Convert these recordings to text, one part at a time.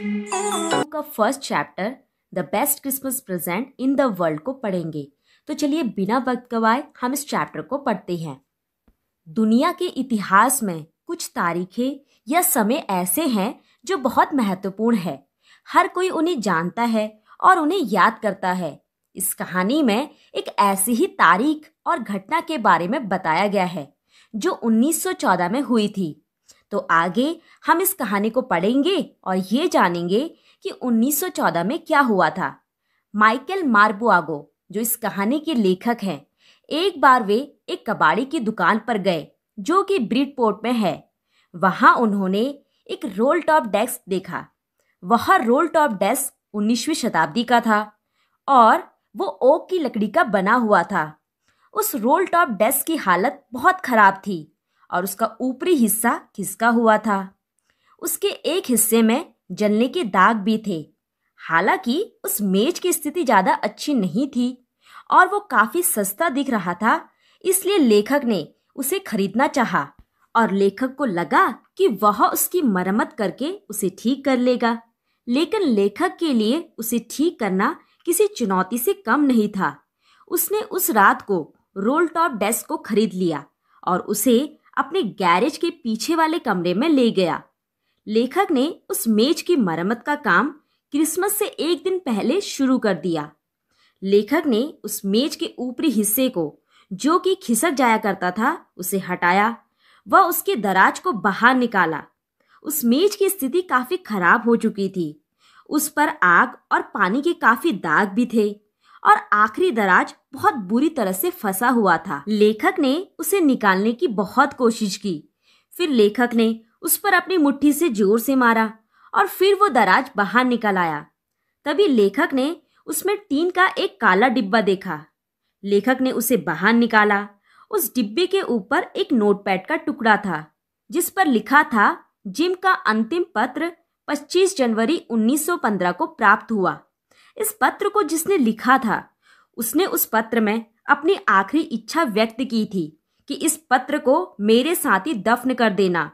का first chapter the best Christmas present in the world को पढ़ेंगे तो चलिए बिना वक्त गवाए हम इस चैप्टर को पढ़ते हैं दुनिया के इतिहास में कुछ तारीखें या समय ऐसे हैं जो बहुत महत्वपूर्ण है हर कोई उन्हें जानता है और उन्हें याद करता है इस कहानी में एक ऐसी ही तारीख और घटना के बारे में बताया गया है जो 1914 में हुई थी तो आगे हम इस कहानी को पढ़ेंगे और ये जानेंगे कि 1914 में क्या हुआ था माइकल मार्बुआगो जो इस कहानी के लेखक हैं एक बार वे एक कबाड़ी की दुकान पर गए जो कि ब्रिडपोर्ट में है वहाँ उन्होंने एक रोल टॉप डेस्क देखा वह रोल टॉप डेस्क उन्नीसवीं शताब्दी का था और वो ओक की लकड़ी का बना हुआ था उस रोल टॉप डेस्क की हालत बहुत खराब थी और उसका ऊपरी हिस्सा खिसका हुआ था उसके एक हिस्से में जलने के दाग भी थे हालांकि उस मेज की स्थिति ज़्यादा अच्छी नहीं थी और वो काफ़ी सस्ता दिख रहा था इसलिए लेखक ने उसे खरीदना चाहा और लेखक को लगा कि वह उसकी मरम्मत करके उसे ठीक कर लेगा लेकिन लेखक के लिए उसे ठीक करना किसी चुनौती से कम नहीं था उसने उस रात को रोल टॉप डेस्क को खरीद लिया और उसे अपने गैरेज के पीछे वाले कमरे में ले गया लेखक ने उस मेज की मरम्मत का काम क्रिसमस से एक दिन पहले शुरू कर दिया लेखक ने उस मेज के ऊपरी हिस्से को जो कि खिसक जाया करता था उसे हटाया व उसके दराज को बाहर निकाला उस मेज की स्थिति काफ़ी खराब हो चुकी थी उस पर आग और पानी के काफ़ी दाग भी थे और आखिरी दराज बहुत बुरी तरह से फंसा हुआ था लेखक ने उसे निकालने की बहुत कोशिश की फिर लेखक ने उस पर अपनी मुट्ठी से जोर से मारा और फिर वो दराज बाहर निकल आया तभी लेखक ने उसमें टीन का एक काला डिब्बा देखा लेखक ने उसे बाहर निकाला उस डिब्बे के ऊपर एक नोटपैड का टुकड़ा था जिस पर लिखा था जिम का अंतिम पत्र 25 जनवरी 1915 को प्राप्त हुआ इस पत्र को जिसने लिखा था उसने उस पत्र में अपनी आखिरी इच्छा व्यक्त की थी कि इस पत्र को मेरे साथ ही दफन कर देना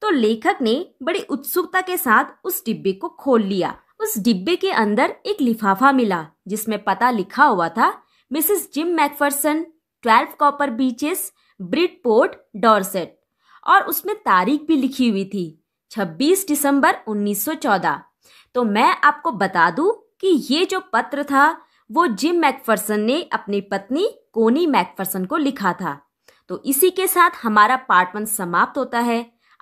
तो लेखक ने बड़ी उत्सुकता के साथ उस डिब्बे को खोल लिया उस डिब्बे के अंदर एक लिफाफा मिला जिसमें पता लिखा हुआ था Mrs Jim McPherson twelve Copper Beeches Bridport Dorset और उसमें तारीख भी लिखी हुई थी 26 दिसंबर 1914 तो मैं आपको बता दूं कि ये जो पत्र था वो जिम मैकफर्सन ने अपनी पत्नी कोनी मैकफर्सन को लिखा था तो इसी के साथ हमारा पार्ट वन समाप्त होता है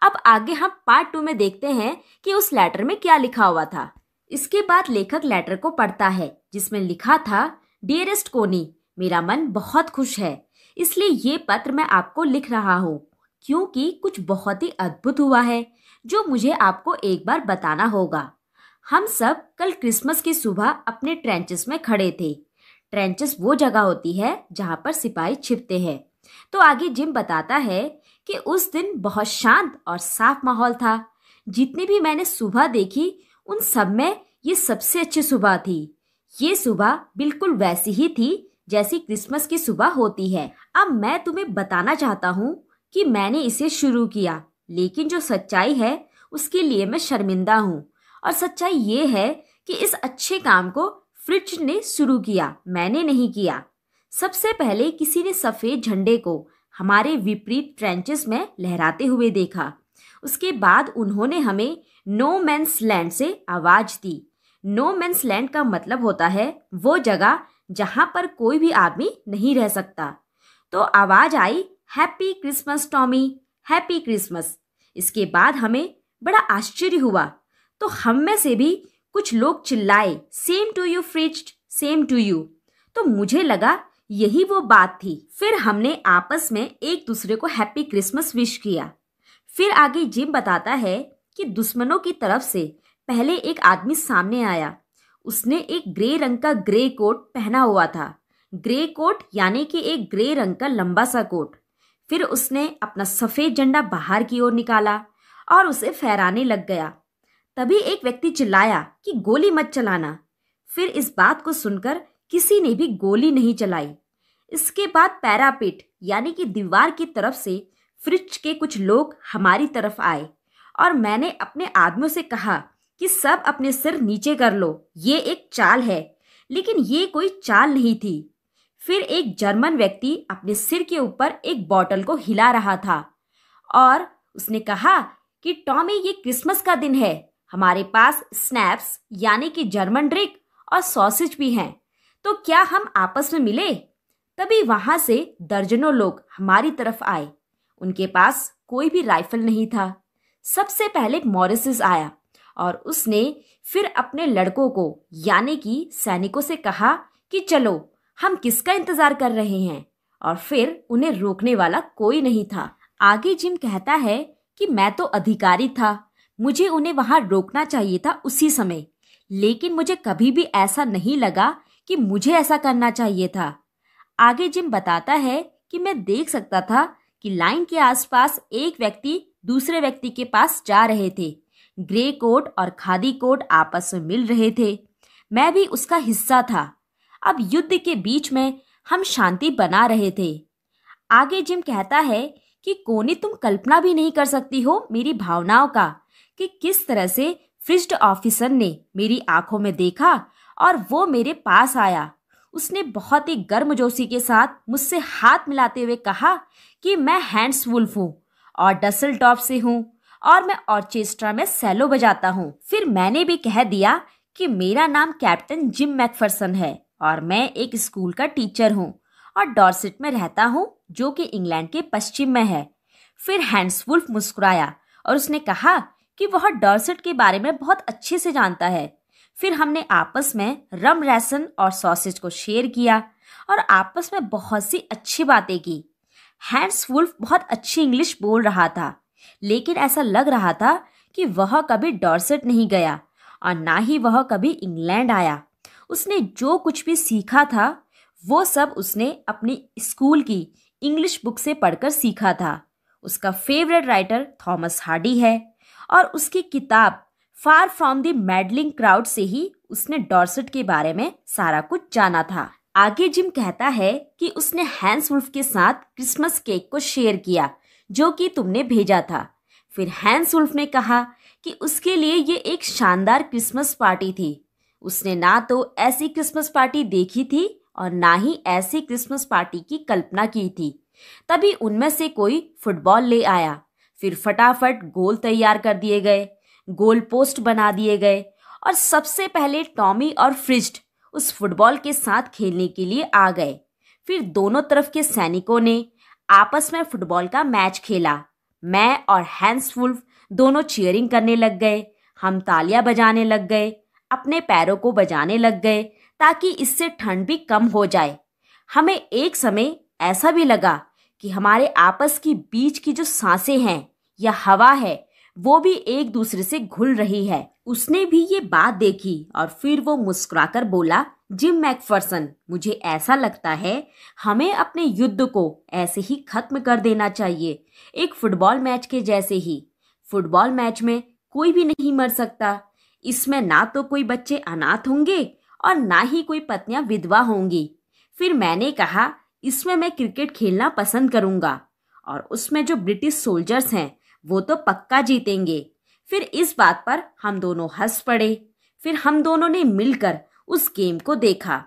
अब आगे हम पार्ट टू में देखते हैं कि उस लेटर में क्या लिखा हुआ था इसके बाद लेखक लेटर को पढ़ता है जिसमें लिखा था डियरेस्ट कोनी मेरा मन बहुत खुश है इसलिए ये पत्र मैं आपको लिख रहा हूँ क्योंकि कुछ बहुत ही अद्भुत हुआ है जो मुझे आपको एक बार बताना होगा हम सब कल क्रिसमस की सुबह अपने ट्रेंचेस में खड़े थे ट्रेंचेस वो जगह होती है जहाँ पर सिपाही छिपते हैं तो आगे जिम बताता है कि उस दिन बहुत शांत और साफ माहौल था जितनी भी मैंने सुबह देखी उन सब में ये सबसे अच्छी सुबह थी ये सुबह बिल्कुल वैसी ही थी जैसी क्रिसमस की सुबह होती है अब मैं तुम्हें बताना चाहता हूँ कि मैंने इसे शुरू किया लेकिन जो सच्चाई है उसके लिए मैं शर्मिंदा हूँ और सच्चाई ये है कि इस अच्छे काम को फ्रिज ने शुरू किया मैंने नहीं किया सबसे पहले किसी ने सफ़ेद झंडे को हमारे विपरीत ट्रेंचेस में लहराते हुए देखा उसके बाद उन्होंने हमें नो मैंस लैंड से आवाज़ दी नो मैंस लैंड का मतलब होता है वो जगह जहां पर कोई भी आदमी नहीं रह सकता तो आवाज़ आई happy Christmas Tommy happy Christmas इसके बाद हमें बड़ा आश्चर्य हुआ तो हम में से भी कुछ लोग चिल्लाए same to you Fritz same to you तो मुझे लगा यही वो बात थी फिर हमने आपस में एक दूसरे को हैप्पी क्रिसमस विश किया फिर आगे जिम बताता है कि दुश्मनों की तरफ से पहले एक आदमी सामने आया उसने एक ग्रे रंग का ग्रे कोट पहना हुआ था ग्रे कोट यानी कि एक ग्रे रंग का लंबा सा कोट फिर उसने अपना सफ़ेद झंडा बाहर की ओर निकाला और उसे फहराने लग गया तभी एक व्यक्ति चिल्लाया कि गोली मत चलाना फिर इस बात को सुनकर किसी ने भी गोली नहीं चलाई इसके बाद पैरापिट यानी कि दीवार की तरफ से फ्रिज के कुछ लोग हमारी तरफ आए और मैंने अपने आदमियों से कहा कि सब अपने सिर नीचे कर लो ये एक चाल है लेकिन ये कोई चाल नहीं थी फिर एक जर्मन व्यक्ति अपने सिर के ऊपर एक बॉटल को हिला रहा था और उसने कहा कि टॉमी ये क्रिसमस का दिन है हमारे पास स्नैप्स यानी कि जर्मन ड्रिक और सॉसेज भी हैं तो क्या हम आपस में मिले तभी वहां से दर्जनों लोग हमारी तरफ आए उनके पास कोई भी राइफल नहीं था सबसे पहले मॉरिसिस आया और उसने फिर अपने लड़कों को यानी कि सैनिकों से कहा कि चलो हम किसका इंतज़ार कर रहे हैं और फिर उन्हें रोकने वाला कोई नहीं था आगे जिम कहता है कि मैं तो अधिकारी था मुझे उन्हें वहां रोकना चाहिए था उसी समय लेकिन मुझे कभी भी ऐसा नहीं लगा कि मुझे ऐसा करना चाहिए था आगे जिम बताता है कि मैं देख सकता था कि लाइन के आसपास एक व्यक्ति दूसरे व्यक्ति के पास जा रहे थे ग्रे कोट और खादी कोट आपस में मिल रहे थे मैं भी उसका हिस्सा था अब युद्ध के बीच में हम शांति बना रहे थे आगे जिम कहता है कि कोनी तुम कल्पना भी नहीं कर सकती हो मेरी भावनाओं का कि किस तरह से फ्रिज्ड ऑफिसर ने मेरी आंखों में देखा और वो मेरे पास आया उसने बहुत ही गर्मजोशी के साथ मुझसे हाथ मिलाते हुए कहा कि मैं हैंड्स वुल्फ हूँ और डसल टॉप से हूँ और मैं ऑर्केस्ट्रा में सेलो बजाता हूँ फिर मैंने भी कह दिया कि मेरा नाम कैप्टन जिम मैकफर्सन है और मैं एक स्कूल का टीचर हूँ और डॉर्सेट में रहता हूँ जो कि इंग्लैंड के पश्चिम में है फिर वुल्फ मुस्कुराया और उसने कहा कि वह डॉर्सेट के बारे में बहुत अच्छे से जानता है फिर हमने आपस में रम रैसन और सॉसेज को शेयर किया और आपस में बहुत सी अच्छी बातें की हैंड्स वुल्फ बहुत अच्छी इंग्लिश बोल रहा था लेकिन ऐसा लग रहा था कि वह कभी डॉर्सेट नहीं गया और ना ही वह कभी इंग्लैंड आया उसने जो कुछ भी सीखा था वो सब उसने अपनी स्कूल की इंग्लिश बुक से पढ़कर सीखा था उसका फेवरेट राइटर थॉमस हार्डी है और उसकी किताब Far from the Madding Crowd से ही उसने डॉर्सेट के बारे में सारा कुछ जाना था आगे जिम कहता है कि उसने हैंस वुल्फ के साथ क्रिसमस केक को शेयर किया जो कि तुमने भेजा था फिर हैंस वुल्फ ने कहा कि उसके लिए ये एक शानदार क्रिसमस पार्टी थी उसने ना तो ऐसी क्रिसमस पार्टी देखी थी और ना ही ऐसी क्रिसमस पार्टी की कल्पना की थी तभी उनमें से कोई फुटबॉल ले आया फिर फटाफट गोल तैयार कर दिए गए गोल पोस्ट बना दिए गए और सबसे पहले टॉमी और फ्रिस्ट उस फुटबॉल के साथ खेलने के लिए आ गए फिर दोनों तरफ के सैनिकों ने आपस में फुटबॉल का मैच खेला मैं और हैंस वुल्फ दोनों चीयरिंग करने लग गए हम तालियां बजाने लग गए अपने पैरों को बजाने लग गए ताकि इससे ठंड भी कम हो जाए हमें एक समय ऐसा भी लगा कि हमारे आपस की बीच की जो सांसें हैं या हवा है वो भी एक दूसरे से घुल रही है उसने भी ये बात देखी और फिर वो मुस्कुराकर बोला जिम मैकफर्सन मुझे ऐसा लगता है हमें अपने युद्ध को ऐसे ही खत्म कर देना चाहिए एक फुटबॉल मैच के जैसे ही फुटबॉल मैच में कोई भी नहीं मर सकता इसमें ना तो कोई बच्चे अनाथ होंगे और ना ही कोई पत्नियां विधवा होंगी फिर मैंने कहा इसमें मैं क्रिकेट खेलना पसंद करूंगा और उसमें जो ब्रिटिश सोल्जर्स हैं वो तो पक्का जीतेंगे फिर इस बात पर हम दोनों हंस पड़े फिर हम दोनों ने मिलकर उस गेम को देखा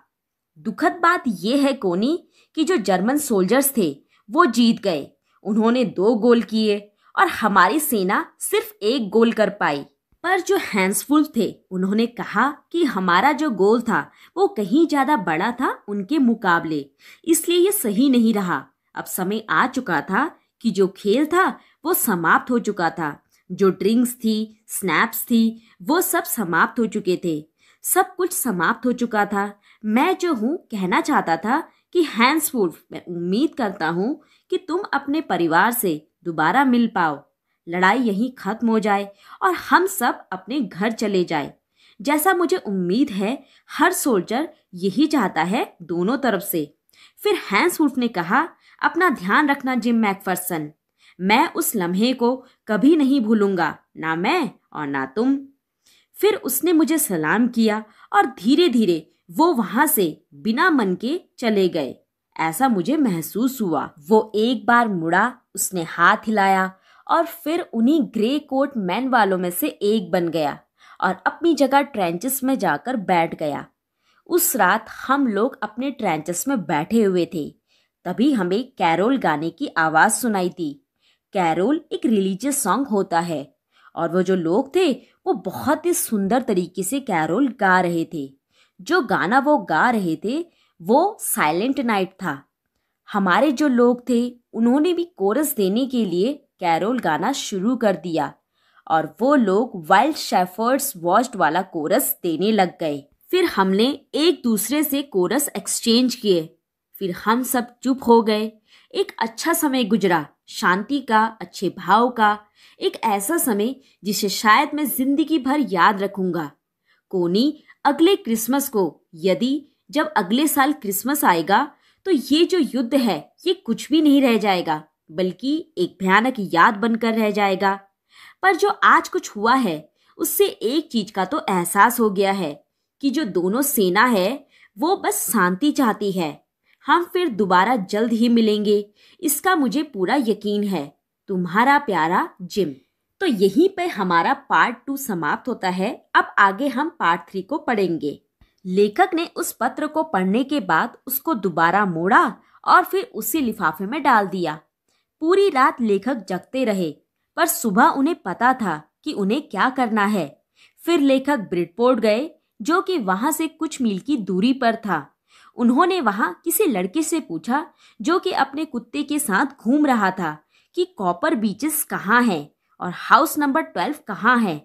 दुखद बात यह है कोनी कि जो जर्मन सोल्जर्स थे वो जीत गए उन्होंने दो गोल किए और हमारी सेना सिर्फ एक गोल कर पाई पर जो हैंसफुल थे उन्होंने कहा कि हमारा जो गोल था वो कहीं ज़्यादा बड़ा था उनके मुकाबले इसलिए ये सही नहीं रहा अब समय आ चुका था कि जो खेल था वो समाप्त हो चुका था जो ड्रिंक्स थी स्नैप्स थी वो सब समाप्त हो चुके थे सब कुछ समाप्त हो चुका था मैं जो हूँ कहना चाहता था कि हैंसफुल मैं उम्मीद करता हूँ कि तुम अपने परिवार से दोबारा मिल पाओ लड़ाई यहीं खत्म हो जाए और हम सब अपने घर चले जाए जैसा मुझे उम्मीद है हर सोल्जर यही चाहता है दोनों तरफ से फिर हैंसूट ने कहा अपना ध्यान रखना जिम मैकफर्सन मैं उस लम्हे को कभी नहीं भूलूंगा ना मैं और ना तुम फिर उसने मुझे सलाम किया और धीरे धीरे वो वहां से बिना मन के चले गए ऐसा मुझे महसूस हुआ वो एक बार मुड़ा उसने हाथ हिलाया और फिर उन्हीं ग्रे कोट मैन वालों में से एक बन गया और अपनी जगह ट्रेंचेस में जाकर बैठ गया उस रात हम लोग अपने ट्रेंचेस में बैठे हुए थे तभी हमें कैरोल गाने की आवाज़ सुनाई थी कैरोल एक रिलीजियस सॉन्ग होता है और वो जो लोग थे वो बहुत ही सुंदर तरीके से कैरोल गा रहे थे जो गाना वो गा रहे थे वो साइलेंट नाइट था हमारे जो लोग थे उन्होंने भी कोरस देने के लिए कैरोल गाना शुरू कर दिया और वो लोग वाइल्ड शेफर्ड्स वॉच्ड वाला कोरस देने लग गए फिर हमने एक दूसरे से कोरस एक्सचेंज किए फिर हम सब चुप हो गए एक अच्छा समय गुजरा शांति का अच्छे भाव का एक ऐसा समय जिसे शायद मैं जिंदगी भर याद रखूंगा कोनी अगले क्रिसमस को यदि जब अगले साल क्रिसमस आएगा तो ये जो युद्ध है ये कुछ भी नहीं रह जाएगा बल्कि एक भयानक याद बनकर रह जाएगा पर जो आज कुछ हुआ है उससे एक चीज का तो एहसास हो गया है कि जो दोनों सेना है वो बस शांति चाहती है हम फिर दोबारा जल्द ही मिलेंगे इसका मुझे पूरा यकीन है तुम्हारा प्यारा जिम तो यहीं पे हमारा पार्ट टू समाप्त होता है अब आगे हम पार्ट थ्री को पढ़ेंगे लेखक ने उस पत्र को पढ़ने के बाद उसको दोबारा मोड़ा और फिर उसी लिफाफे में डाल दिया पूरी रात लेखक जगते रहे पर सुबह उन्हें पता था कि उन्हें क्या करना है फिर लेखक ब्रिडपोर्ट गए जो कि वहां से कुछ मील की दूरी पर था उन्होंने वहां किसी लड़के से पूछा जो कि अपने कुत्ते के साथ घूम रहा था कि कॉपर बीचेस कहाँ हैं और हाउस नंबर ट्वेल्व कहाँ है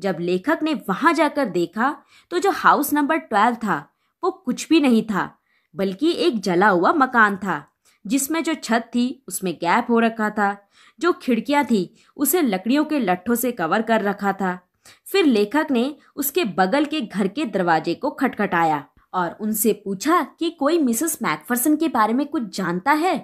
जब लेखक ने वहां जाकर देखा तो जो हाउस नंबर ट्वेल्व था वो कुछ भी नहीं था बल्कि एक जला हुआ मकान था जिसमें जो छत थी उसमें गैप हो रखा था जो खिड़कियां थी उसे लकड़ियों के लट्ठों से कवर कर रखा था फिर लेखक ने उसके बगल के घर के दरवाजे को खटखटाया और उनसे पूछा कि कोई मिसेस मैकफर्सन के बारे में कुछ जानता है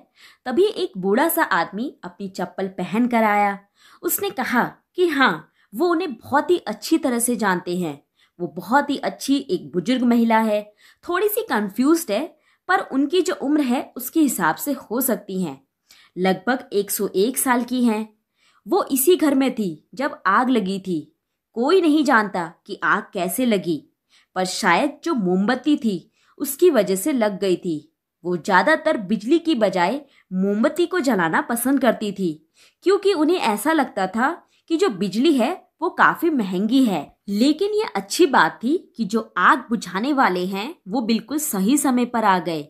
तभी एक बूढ़ा सा आदमी अपनी चप्पल पहन कर आया उसने कहा कि हाँ वो उन्हें बहुत ही अच्छी तरह से जानते हैं वो बहुत ही अच्छी एक बुजुर्ग महिला है थोड़ी सी कंफ्यूज है पर उनकी जो उम्र है उसके हिसाब से हो सकती हैं लगभग 101 साल की हैं वो इसी घर में थी जब आग लगी थी कोई नहीं जानता कि आग कैसे लगी पर शायद जो मोमबत्ती थी उसकी वजह से लग गई थी वो ज़्यादातर बिजली की बजाय मोमबत्ती को जलाना पसंद करती थी क्योंकि उन्हें ऐसा लगता था कि जो बिजली है वो काफ़ी महंगी है लेकिन ये अच्छी बात थी कि जो आग बुझाने वाले हैं वो बिल्कुल सही समय पर आ गए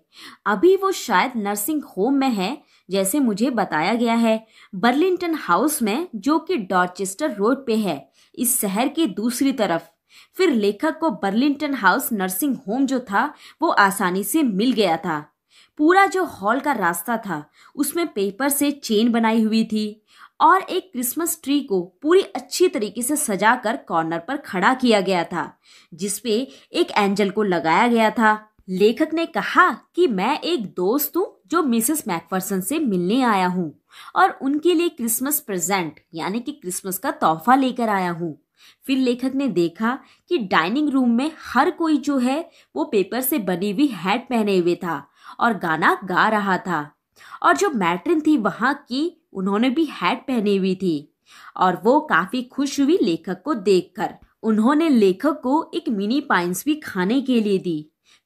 अभी वो शायद नर्सिंग होम में है जैसे मुझे बताया गया है बर्लिंटन हाउस में जो कि डॉर्चेस्टर रोड पे है इस शहर के दूसरी तरफ फिर लेखक को बर्लिंटन हाउस नर्सिंग होम जो था वो आसानी से मिल गया था पूरा जो हॉल का रास्ता था उसमें पेपर से चेन बनाई हुई थी और एक क्रिसमस ट्री को पूरी अच्छी तरीके से सजाकर कॉर्नर पर खड़ा किया गया था जिसपे एक एंजल को लगाया गया था लेखक ने कहा कि मैं एक दोस्त हूँ जो मिसेस मैकफर्सन से मिलने आया हूँ और उनके लिए क्रिसमस प्रेजेंट यानी कि क्रिसमस का तोहफा लेकर आया हूँ फिर लेखक ने देखा कि डाइनिंग रूम में हर कोई जो है वो पेपर से बनी हुई हैट पहने हुए था और गाना गा रहा था और जो मैट्रिन थी वहाँ की उन्होंने भी हैट पहनी हुई थी और वो काफी खुश हुई लेखक को देखकर उन्होंने लेखक को एक मिनी पाइंस भी खाने के लिए दी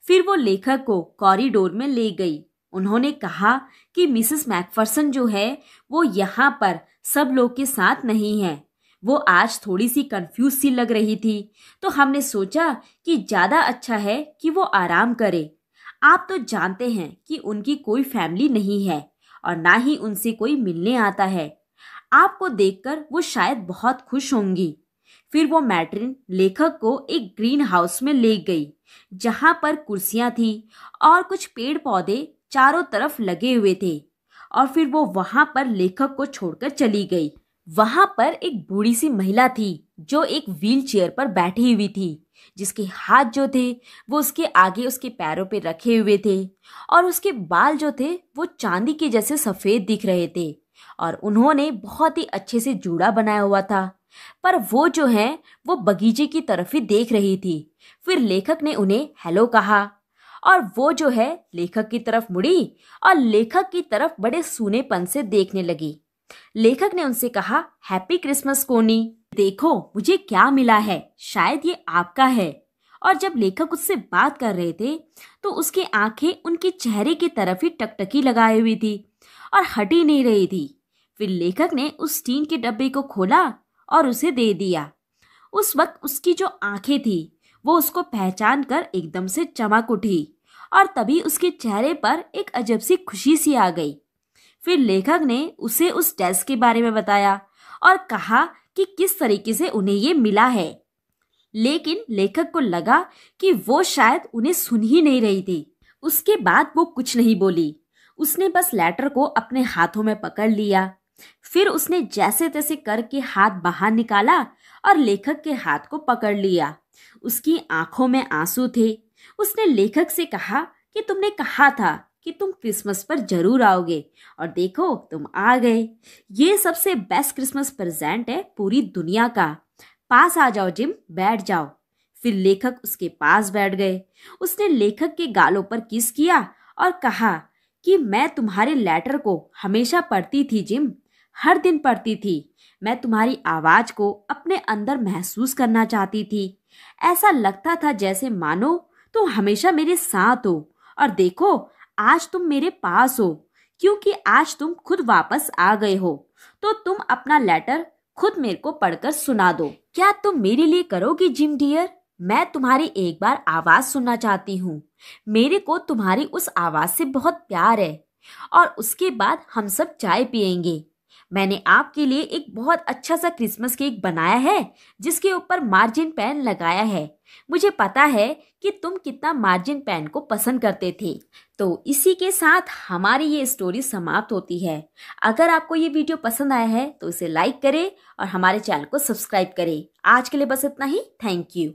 फिर वो लेखक को कॉरिडोर में ले गई उन्होंने कहा कि मिसेस मैकफर्सन जो है वो यहाँ पर सब लोग के साथ नहीं है वो आज थोड़ी सी कंफ्यूज सी लग रही थी तो हमने सोचा कि ज़्यादा अच्छा है कि वो आराम करे आप तो जानते हैं कि उनकी कोई फैमिली नहीं है और ना ही उनसे कोई मिलने आता है आपको देखकर वो शायद बहुत खुश होंगी फिर वो मैट्रिन लेखक को एक ग्रीन हाउस में ले गई जहाँ पर कुर्सियाँ थी और कुछ पेड़ पौधे चारों तरफ लगे हुए थे और फिर वो वहाँ पर लेखक को छोड़कर चली गई वहां पर एक बूढ़ी सी महिला थी जो एक व्हील चेयर पर बैठी हुई थी जिसके हाथ जो थे वो उसके आगे उसके पैरों पे रखे हुए थे और उसके बाल जो थे वो चांदी के जैसे सफ़ेद दिख रहे थे और उन्होंने बहुत ही अच्छे से जूड़ा बनाया हुआ था पर वो जो है वो बगीचे की तरफ ही देख रही थी फिर लेखक ने उन्हें हेलो कहा और वो जो है लेखक की तरफ मुड़ी और लेखक की तरफ बड़े सूनेपन से देखने लगी लेखक ने उनसे कहा हैप्पी क्रिसमस कोनी देखो मुझे क्या मिला है शायद ये आपका है और जब लेखक उससे बात कर रहे थे तो उसकी आंखें उनके चेहरे की तरफ ही टकटकी लगाई हुई थी और हटी नहीं रही थी फिर लेखक ने उस टीन के डब्बे को खोला और उसे दे दिया उस वक्त उसकी जो आंखें थी वो उसको पहचान कर एकदम से चमक उठी और तभी उसके चेहरे पर एक अजब सी खुशी सी आ गई फिर लेखक ने उसे उस टेस्ट के बारे में बताया और कहा कि किस तरीके से उन्हें ये मिला है लेकिन लेखक को लगा कि वो शायद उन्हें सुन ही नहीं रही थी उसके बाद वो कुछ नहीं बोली उसने बस लेटर को अपने हाथों में पकड़ लिया फिर उसने जैसे तैसे करके हाथ बाहर निकाला और लेखक के हाथ को पकड़ लिया उसकी आंखों में आंसू थे उसने लेखक से कहा कि तुमने कहा था कि तुम क्रिसमस पर जरूर आओगे और देखो तुम आ गए ये सबसे बेस्ट क्रिसमस प्रेजेंट है पूरी दुनिया का पास आ जाओ जिम बैठ जाओ फिर लेखक उसके पास बैठ गए उसने लेखक के गालों पर किस किया और कहा कि मैं तुम्हारे लेटर को हमेशा पढ़ती थी जिम हर दिन पढ़ती थी मैं तुम्हारी आवाज़ को अपने अंदर महसूस करना चाहती थी ऐसा लगता था जैसे मानो तुम हमेशा मेरे साथ हो और देखो आज तुम मेरे पास हो क्योंकि आज तुम खुद वापस आ गए हो तो तुम अपना लेटर खुद मेरे को पढ़कर सुना दो क्या तुम मेरे लिए करोगी जिम डियर मैं तुम्हारी एक बार आवाज सुनना चाहती हूँ मेरे को तुम्हारी उस आवाज से बहुत प्यार है और उसके बाद हम सब चाय पियेंगे मैंने आपके लिए एक बहुत अच्छा सा क्रिसमस केक बनाया है जिसके ऊपर मार्जिन पेन लगाया है मुझे पता है कि तुम कितना मार्जिन पैन को पसंद करते थे तो इसी के साथ हमारी ये स्टोरी समाप्त होती है अगर आपको ये वीडियो पसंद आया है तो इसे लाइक करें और हमारे चैनल को सब्सक्राइब करें आज के लिए बस इतना ही थैंक यू